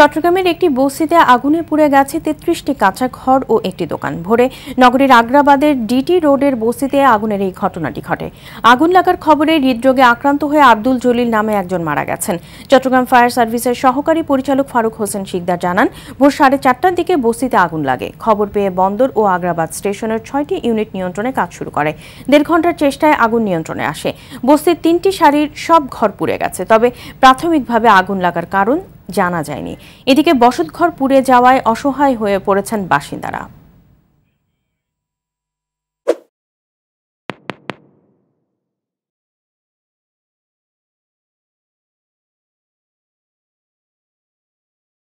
চট্টগ্রামের একটি বস্তিতে আগুনে পুড়ে গেছে তেত্রিশটি কাঁচা ঘর ও একটি দোকান ভোরে নগরীর আগ্রাবাদের ডিটি রোডের বস্তিতে আগুনের এই ঘটনাটি ঘটে আগুন লাগার খবরে হৃদরোগে আক্রান্ত হয়ে আব্দুল জলিল নামে একজন মারা গেছেন চট্টগ্রাম ফায়ার সার্ভিসের সহকারী পরিচালক ফারুক হোসেন শিকদার জানান ভোর সাড়ে চারটার দিকে বস্তিতে আগুন লাগে খবর পেয়ে বন্দর ও আগ্রাবাদ স্টেশনের ছয়টি ইউনিট নিয়ন্ত্রণে কাজ শুরু করে দেড় ঘন্টার চেষ্টায় আগুন নিয়ন্ত্রণে আসে বস্তির তিনটি শাড়ির সব ঘর পুড়ে গেছে তবে প্রাথমিকভাবে আগুন লাগার কারণ জানা যায়নি এদিকে বসতঘর পুড়ে যাওয়ায় অসহায় হয়ে পড়েছেন বাসিন্দারা